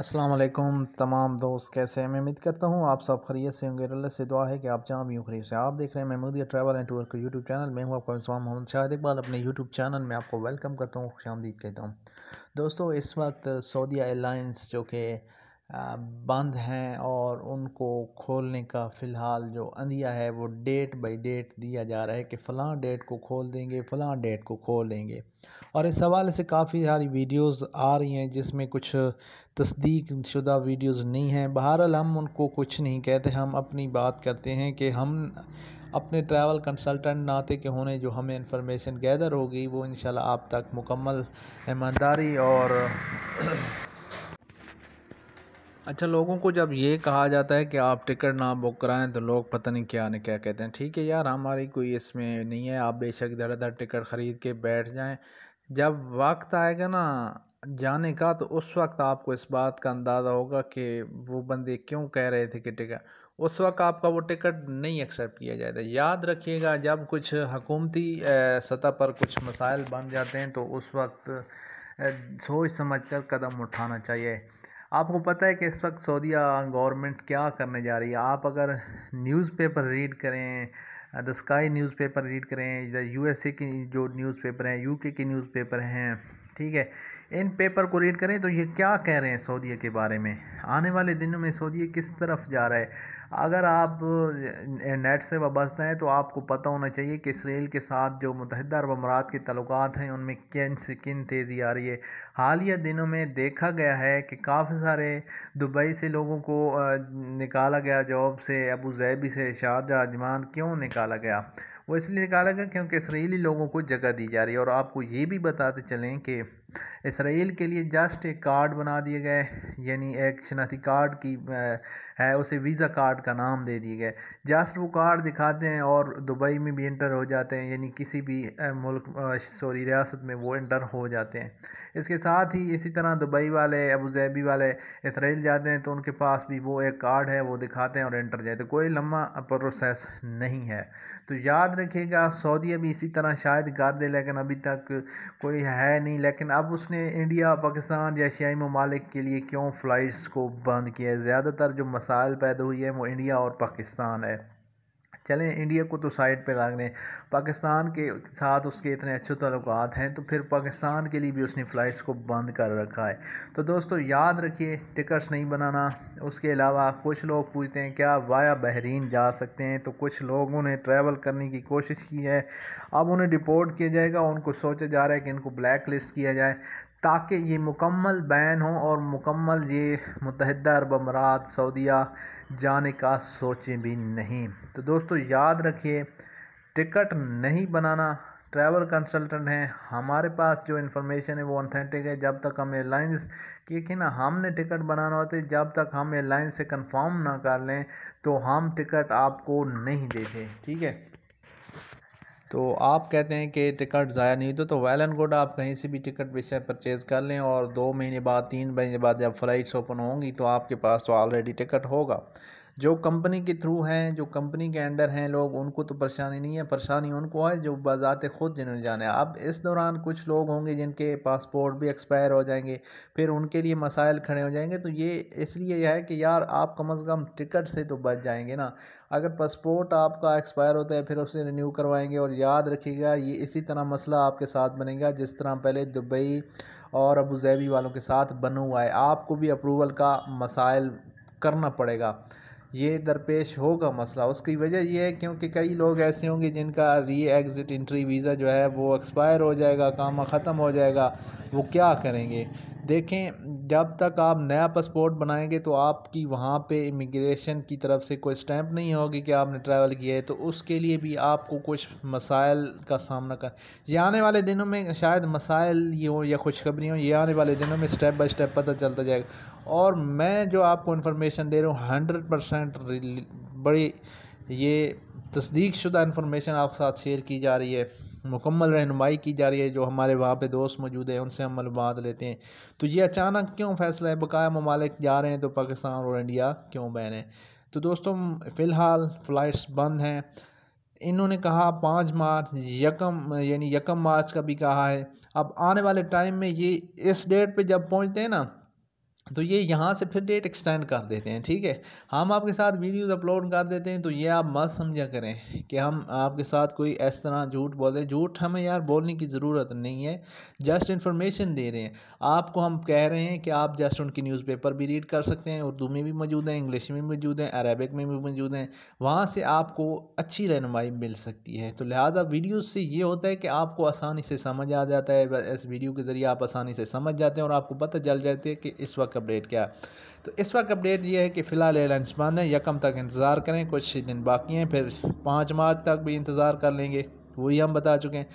असलम तमाम दोस्त कैसे हैं मैं उम्मीद करता हूँ आप सब खरीत से होंगे अल्लाह से दुआ है कि आप जहाँ भी हूँ खरीद से आप देख रहे हैं महमूदिया ट्रैवल एंड टूर का यूट्यूब चैनल मैं हूँ आपका इसमाम मोहम्मद शाहिद इकबाल अपने यूट्यूब चैनल में आपको वेलकम करता हूँ खुश आमदीद कहता हूँ दोस्तों इस वक्त सऊदिया एयरलाइंस जो कि बंद हैं और उनको खोलने का फ़िलहाल जो अंदिया है वो डेट बाई डेट दिया जा रहा है कि फ़लाँ डेट को खोल देंगे फ़लाँ डेट को खोल देंगे और इस हवाले से काफ़ी सारी वीडियोस आ रही हैं जिसमें कुछ तस्दीक शुदा वीडियोस नहीं हैं बहरहाल हम उनको कुछ नहीं कहते हम अपनी बात करते हैं कि हम अपने ट्रैवल कंसल्टेंट नाते के होने जो हमें इंफॉर्मेशन गैदर होगी वो इन आप तक मुकम्मल ईमानदारी और अच्छा लोगों को जब ये कहा जाता है कि आप टिकट ना बुक कराएं तो लोग पता नहीं क्या नहीं क्या कहते हैं ठीक है यार हमारी कोई इसमें नहीं है आप बेशक इधर उधर टिकट ख़रीद के बैठ जाएं जब वक्त आएगा ना जाने का तो उस वक्त आपको इस बात का अंदाज़ा होगा कि वो बंदे क्यों कह रहे थे कि टिकट उस वक्त आपका वो टिकट नहीं एक्सेप्ट किया जाता तो। याद रखिएगा जब कुछ हकूमती सतह पर कुछ मसाइल बन जाते हैं तो उस वक्त सोच समझ कर कदम उठाना चाहिए आपको पता है कि इस वक्त सऊदीया गवर्नमेंट क्या करने जा रही है आप अगर न्यूज़पेपर रीड करें द स्काई न्यूज़पेपर रीड करें एस यूएसए की जो न्यूज़पेपर हैं यूके के न्यूज़पेपर हैं ठीक है इन पेपर को रीड करें तो ये क्या कह रहे हैं सऊदीया के बारे में आने वाले दिनों में सऊदीया किस तरफ जा रहा है अगर आप नेट से वाबस्त हैं तो आपको पता होना चाहिए कि इसराइल के साथ जो मुतहद अरब अमारात के तल्लत हैं उनमें किन से किन तेज़ी आ रही है हालिया दिनों में देखा गया है कि काफ़ी सारे दुबई से लोगों को निकाला गया जॉब से अबू जैबी से शारजा अजमान क्यों निकाल डाला गया वो इसलिए निकाला गया क्योंकि इसराइली लोगों को जगह दी जा रही है और आपको ये भी बताते चलें कि इसराइल के लिए जस्ट एक कार्ड बना दिए गए यानी एक शनाती कार्ड की है उसे वीज़ा कार्ड का नाम दे दिए गए जस्ट वो कार्ड दिखाते हैं और दुबई में भी इंटर हो जाते हैं यानी किसी भी मुल्क सॉरी रियासत में वो इंटर हो जाते हैं इसके साथ ही इसी तरह दुबई वाले अबू जैबी वाले इसराइल जाते हैं तो उनके पास भी वो एक कार्ड है वो दिखाते हैं और इंटर जाते हैं तो कोई लम्बा प्रोसेस नहीं है तो याद रखेगा रखिएगा सऊदी अभी इसी तरह शायद कर दे लेकिन अभी तक कोई है नहीं लेकिन अब उसने इंडिया पाकिस्तान या एशियाई ममालिक के लिए क्यों फ़्लाइट्स को बंद किया है ज़्यादातर जो मसाइल पैदा हुई है वो इंडिया और पाकिस्तान है चलें इंडिया को तो साइड पे रख लें पाकिस्तान के साथ उसके इतने अच्छे तल्लुकात हैं तो फिर पाकिस्तान के लिए भी उसने फ़्लाइट्स को बंद कर रखा है तो दोस्तों याद रखिए टिकट्स नहीं बनाना उसके अलावा कुछ लोग पूछते हैं क्या वाया बहरीन जा सकते हैं तो कुछ लोगों ने ट्रैवल करने की कोशिश की है अब उन्हें डिपोर्ट किया जाएगा उनको सोचा जा रहा है कि इनको ब्लैक लिस्ट किया जाए ताकि ये मुकम्मल बैन हो और मुकम्मल ये मुतहद अरब अमारात सऊदिया जाने का सोचें भी नहीं तो दोस्तों याद रखिए टिकट नहीं बनाना ट्रैवल कंसल्टेंट हैं हमारे पास जो इन्फॉर्मेशन है वो ऑथेंटिक है जब तक हम एयरलाइंस क्योंकि ना हमने टिकट बनाना होते जब तक हम एयरलाइंस से कंफर्म ना कर लें तो हम टिकट आपको नहीं देते ठीक है तो आप कहते हैं कि टिकट ज़ाया नहीं तो तो वेल एंड गुड आप कहीं से भी टिकट विषय परचेज़ कर लें और दो महीने बाद तीन महीने बाद जब फ़्लाइट्स ओपन होंगी तो आपके पास तो ऑलरेडी टिकट होगा जो कंपनी के थ्रू हैं जो कंपनी के अंडर हैं लोग उनको तो परेशानी नहीं है परेशानी उनको है जो बाज़ात खुद जिन्होंने जाना है अब इस दौरान कुछ लोग होंगे जिनके पासपोर्ट भी एक्सपायर हो जाएंगे फिर उनके लिए मसाइल खड़े हो जाएंगे तो ये इसलिए यह है कि यार आप कम अज़ कम टिकट से तो बच जाएंगे ना अगर पासपोर्ट आपका एक्सपायर होता है फिर उसे रिन्यू करवाएंगे और याद रखिएगा ये इसी तरह मसला आपके साथ बनेगा जिस तरह पहले दुबई और अबू वालों के साथ बन हुआ है आपको भी अप्रूवल का मसाइल करना पड़ेगा ये दरपेश होगा मसला उसकी वजह यह है क्योंकि कई लोग ऐसे होंगे जिनका री एग्ज़िट इंट्री वीज़ा जो है वो एक्सपायर हो जाएगा काम ख़त्म हो जाएगा वो क्या करेंगे देखें जब तक आप नया पासपोर्ट बनाएंगे तो आपकी वहाँ पे इमिग्रेशन की तरफ से कोई स्टैंप नहीं होगी कि आपने ट्रैवल किया है तो उसके लिए भी आपको कुछ मसाइल का सामना कर ये आने वाले दिनों में शायद मसाइल ये हो या खुशखबरी हो ये आने वाले दिनों में स्टेप बाय स्टेप पता चलता जाएगा और मैं जो आपको इन्फॉर्मेशन दे रहा हूँ हंड्रेड परसेंट बड़ी ये तस्दीक शुदा इन्फॉर्मेशन आपके साथ शेयर की जा रही है मुकम्मल रहनुमाई की जा रही है जो हमारे वहाँ पे दोस्त मौजूद है उनसे हम मलबात लेते हैं तो ये अचानक क्यों फैसला है बकाया ममालिक जा रहे हैं तो पाकिस्तान और इंडिया क्यों बह रहे हैं तो दोस्तों फ़िलहाल फ़्लाइट्स बंद हैं इन्होंने कहा पाँच मार्च यकम यानी यकम मार्च का भी कहा है अब आने वाले टाइम में ये इस डेट पे जब पहुँचते हैं ना तो ये यहाँ से फिर डेट एक्सटेंड कर देते हैं ठीक है हम आपके साथ वीडियोस अपलोड कर देते हैं तो ये आप मत समझा करें कि हम आपके साथ कोई इस तरह झूठ बोल रहे हैं झूठ हमें यार बोलने की ज़रूरत नहीं है जस्ट इन्फॉर्मेशन दे रहे हैं आपको हम कह रहे हैं कि आप जस्ट उनकी न्यूज़पेपर भी रीड कर सकते हैं उर्दू में भी मौजूद हैं इंग्लिश में भी मौजूद हैं अरेबिक में भी मौजूद हैं वहाँ से आपको अच्छी रहनमाई मिल सकती है तो लिहाजा वीडियोज़ से ये होता है कि आपको आसानी से समझ आ जाता है इस वीडियो के ज़रिए आप आसानी से समझ जाते हैं और आपको पता चल जाता है कि इस वक्त अपडेट क्या तो इस वक्त अपडेट ये है कि फ़िलहाल एयरलाइंस बंद हैं यकम तक इंतज़ार करें कुछ दिन बाकी हैं फिर पाँच मार्च तक भी इंतज़ार कर लेंगे वही हम बता चुके हैं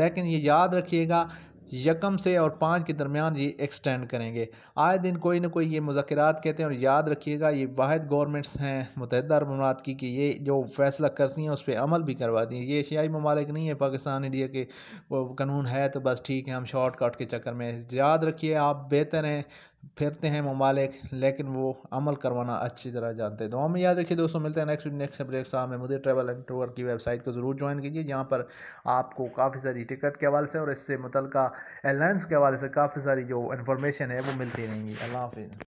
लेकिन ये याद रखिएगा यकम से और पाँच के दरमियान ये एक्सटेंड करेंगे आए दिन कोई ना कोई ये मुजात कहते हैं और याद रखिएगा ये वाद गवर्नमेंट्स हैं मुतहद अरबात की कि ये जो फैसला करती हैं उस पर अमल भी करवाती हैं ये एशियाई ममालिक नहीं है पाकिस्तान इंडिया के कानून है तो बस ठीक है हम शॉर्ट कट के चक्कर में याद रखिए आप बेहतर हैं फिरते हैं ममालिक लेकिन वो अमल करवाना अच्छी तरह जानते हैं तो हमें याद रखिए दोस्तों मिलते हैं नेक्स्ट नेक्स्ट ब्रेक साहब में मुझे ट्रैवल एंड टूर की वेबसाइट को ज़रूर ज्वाइन कीजिए जहाँ पर आपको काफ़ी सारी टिकट के हवाले से और इससे मुतल एयरलाइंस के हवाले से काफ़ी सारी जो इन्फॉर्मेशन है वो मिलती रहेंगी अल्लाह हाफिज़